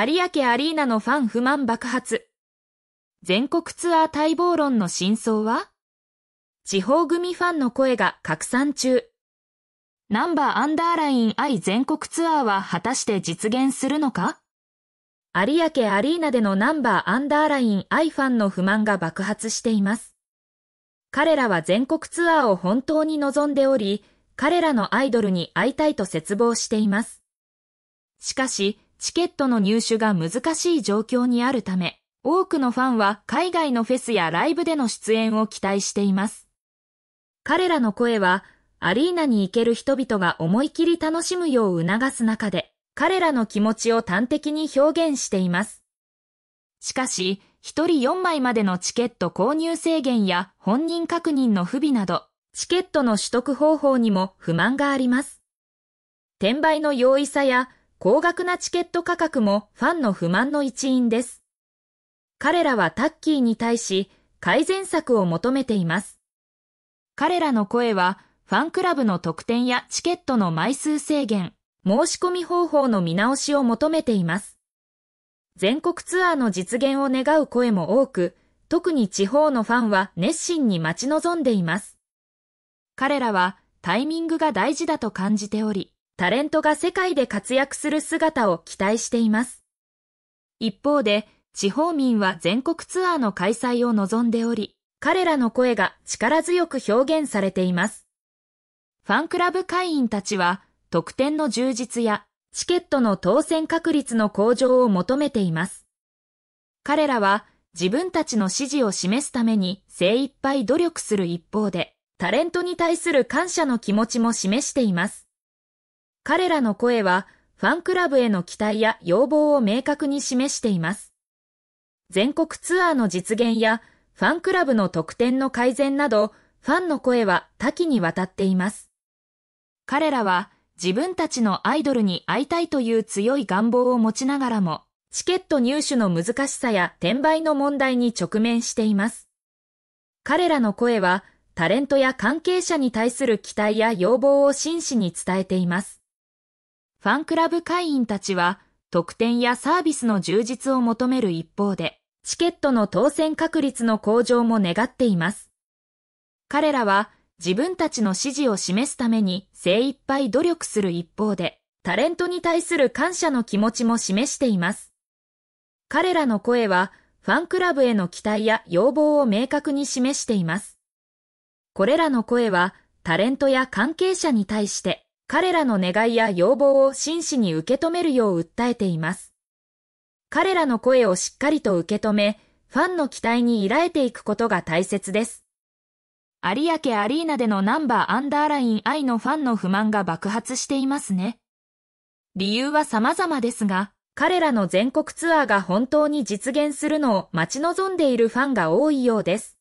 有明アリーナのファン不満爆発。全国ツアー待望論の真相は地方組ファンの声が拡散中。ナンバーアンダーライン愛全国ツアーは果たして実現するのか有明アリーナでのナンバーアンダーライン愛ファンの不満が爆発しています。彼らは全国ツアーを本当に望んでおり、彼らのアイドルに会いたいと絶望しています。しかし、チケットの入手が難しい状況にあるため、多くのファンは海外のフェスやライブでの出演を期待しています。彼らの声は、アリーナに行ける人々が思い切り楽しむよう促す中で、彼らの気持ちを端的に表現しています。しかし、一人4枚までのチケット購入制限や本人確認の不備など、チケットの取得方法にも不満があります。転売の容易さや高額なチケット価格もファンの不満の一因です。彼らはタッキーに対し改善策を求めています。彼らの声はファンクラブの特典やチケットの枚数制限、申し込み方法の見直しを求めています。全国ツアーの実現を願う声も多く、特に地方のファンは熱心に待ち望んでいます。彼らはタイミングが大事だと感じており、タレントが世界で活躍する姿を期待しています。一方で、地方民は全国ツアーの開催を望んでおり、彼らの声が力強く表現されています。ファンクラブ会員たちは、特典の充実やチケットの当選確率の向上を求めています。彼らは自分たちの支持を示すために精一杯努力する一方で、タレントに対する感謝の気持ちも示しています。彼らの声はファンクラブへの期待や要望を明確に示しています。全国ツアーの実現やファンクラブの特典の改善など、ファンの声は多岐にわたっています。彼らは自分たちのアイドルに会いたいという強い願望を持ちながらも、チケット入手の難しさや転売の問題に直面しています。彼らの声は、タレントや関係者に対する期待や要望を真摯に伝えています。ファンクラブ会員たちは、特典やサービスの充実を求める一方で、チケットの当選確率の向上も願っています。彼らは自分たちの支持を示すために精一杯努力する一方で、タレントに対する感謝の気持ちも示しています。彼らの声は、ファンクラブへの期待や要望を明確に示しています。これらの声は、タレントや関係者に対して、彼らの願いや要望を真摯に受け止めるよう訴えています。彼らの声をしっかりと受け止め、ファンの期待に依頼ていくことが大切です。有明アリーナでのナンバーアンダーライン愛のファンの不満が爆発していますね。理由は様々ですが、彼らの全国ツアーが本当に実現するのを待ち望んでいるファンが多いようです。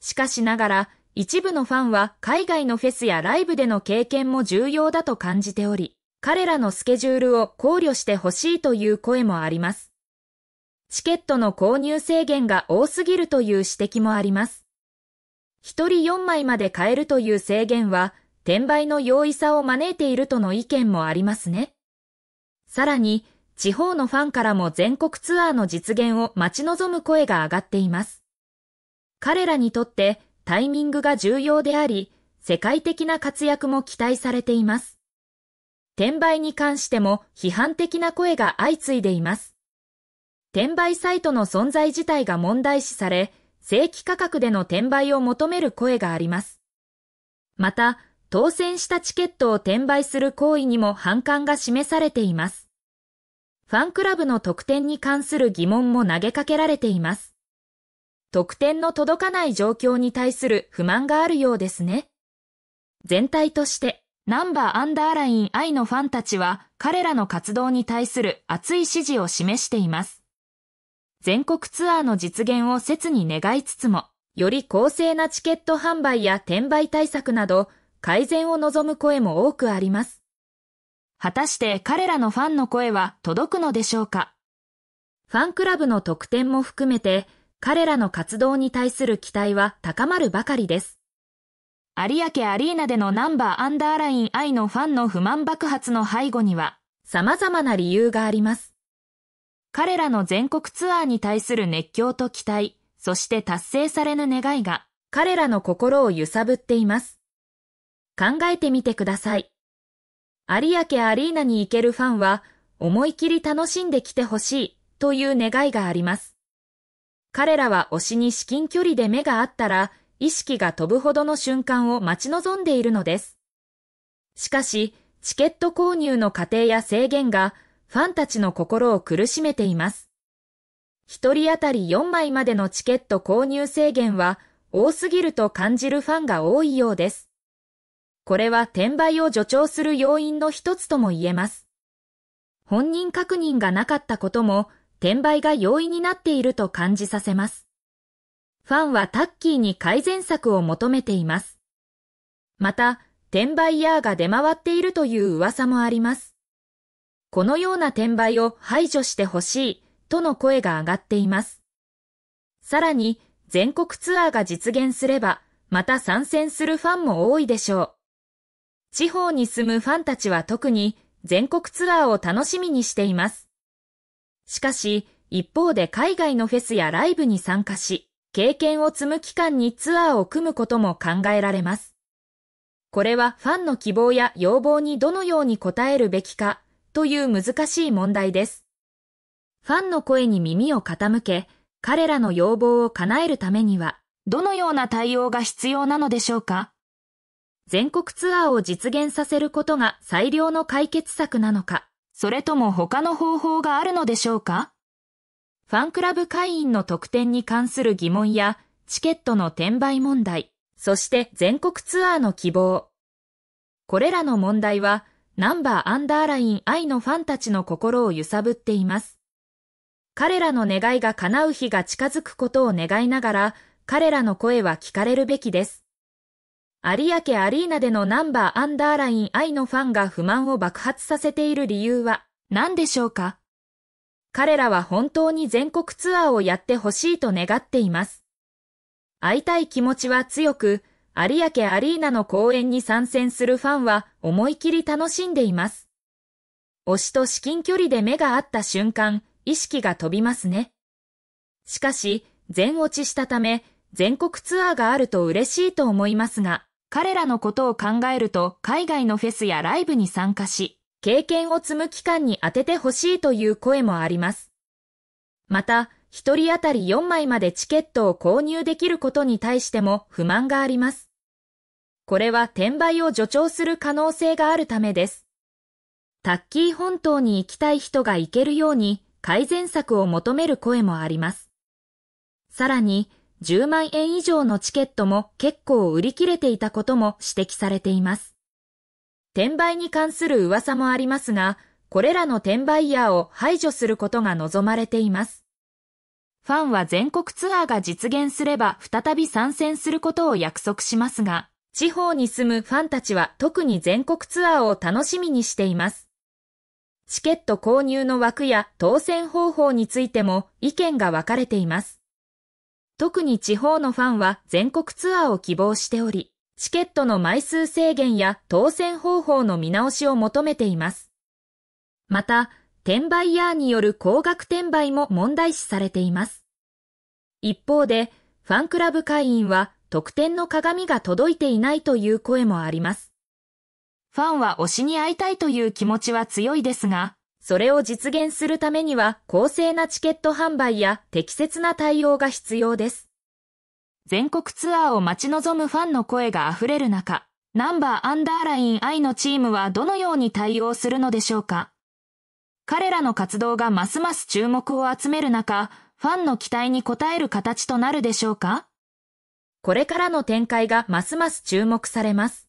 しかしながら、一部のファンは海外のフェスやライブでの経験も重要だと感じており、彼らのスケジュールを考慮してほしいという声もあります。チケットの購入制限が多すぎるという指摘もあります。一人4枚まで買えるという制限は、転売の容易さを招いているとの意見もありますね。さらに、地方のファンからも全国ツアーの実現を待ち望む声が上がっています。彼らにとってタイミングが重要であり、世界的な活躍も期待されています。転売に関しても批判的な声が相次いでいます。転売サイトの存在自体が問題視され、正規価格での転売を求める声があります。また、当選したチケットを転売する行為にも反感が示されています。ファンクラブの特典に関する疑問も投げかけられています。得点の届かない状況に対する不満があるようですね。全体として、ナンバーアンダーライン I のファンたちは彼らの活動に対する熱い支持を示しています。全国ツアーの実現を切に願いつつも、より公正なチケット販売や転売対策など、改善を望む声も多くあります。果たして彼らのファンの声は届くのでしょうかファンクラブの特典も含めて、彼らの活動に対する期待は高まるばかりです。有明アリーナでのナンバーアンダーライン I のファンの不満爆発の背後には様々な理由があります。彼らの全国ツアーに対する熱狂と期待、そして達成されぬ願いが彼らの心を揺さぶっています。考えてみてください。有明アリーナに行けるファンは思い切り楽しんできてほしいという願いがあります。彼らは推しに至近距離で目があったら、意識が飛ぶほどの瞬間を待ち望んでいるのです。しかし、チケット購入の過程や制限が、ファンたちの心を苦しめています。一人当たり4枚までのチケット購入制限は、多すぎると感じるファンが多いようです。これは転売を助長する要因の一つとも言えます。本人確認がなかったことも、転売が容易になっていると感じさせます。ファンはタッキーに改善策を求めています。また、転売ヤーが出回っているという噂もあります。このような転売を排除してほしいとの声が上がっています。さらに、全国ツアーが実現すれば、また参戦するファンも多いでしょう。地方に住むファンたちは特に全国ツアーを楽しみにしています。しかし、一方で海外のフェスやライブに参加し、経験を積む期間にツアーを組むことも考えられます。これはファンの希望や要望にどのように応えるべきかという難しい問題です。ファンの声に耳を傾け、彼らの要望を叶えるためには、どのような対応が必要なのでしょうか全国ツアーを実現させることが最良の解決策なのかそれとも他の方法があるのでしょうかファンクラブ会員の特典に関する疑問や、チケットの転売問題、そして全国ツアーの希望。これらの問題は、ナンバーアンダーライン愛のファンたちの心を揺さぶっています。彼らの願いが叶う日が近づくことを願いながら、彼らの声は聞かれるべきです。有明アリーナでのナンバーアンダーライン愛のファンが不満を爆発させている理由は何でしょうか彼らは本当に全国ツアーをやってほしいと願っています。会いたい気持ちは強く、有明アリーナの公演に参戦するファンは思い切り楽しんでいます。推しと至近距離で目が合った瞬間、意識が飛びますね。しかし、全落ちしたため、全国ツアーがあると嬉しいと思いますが、彼らのことを考えると海外のフェスやライブに参加し、経験を積む期間に当ててほしいという声もあります。また、一人当たり4枚までチケットを購入できることに対しても不満があります。これは転売を助長する可能性があるためです。タッキー本島に行きたい人が行けるように改善策を求める声もあります。さらに、10万円以上のチケットも結構売り切れていたことも指摘されています。転売に関する噂もありますが、これらの転売ヤーを排除することが望まれています。ファンは全国ツアーが実現すれば再び参戦することを約束しますが、地方に住むファンたちは特に全国ツアーを楽しみにしています。チケット購入の枠や当選方法についても意見が分かれています。特に地方のファンは全国ツアーを希望しており、チケットの枚数制限や当選方法の見直しを求めています。また、転売ヤーによる高額転売も問題視されています。一方で、ファンクラブ会員は特典の鏡が届いていないという声もあります。ファンは推しに会いたいという気持ちは強いですが、それを実現するためには公正なチケット販売や適切な対応が必要です。全国ツアーを待ち望むファンの声が溢れる中、ナンバーアンダーライン I のチームはどのように対応するのでしょうか彼らの活動がますます注目を集める中、ファンの期待に応える形となるでしょうかこれからの展開がますます注目されます。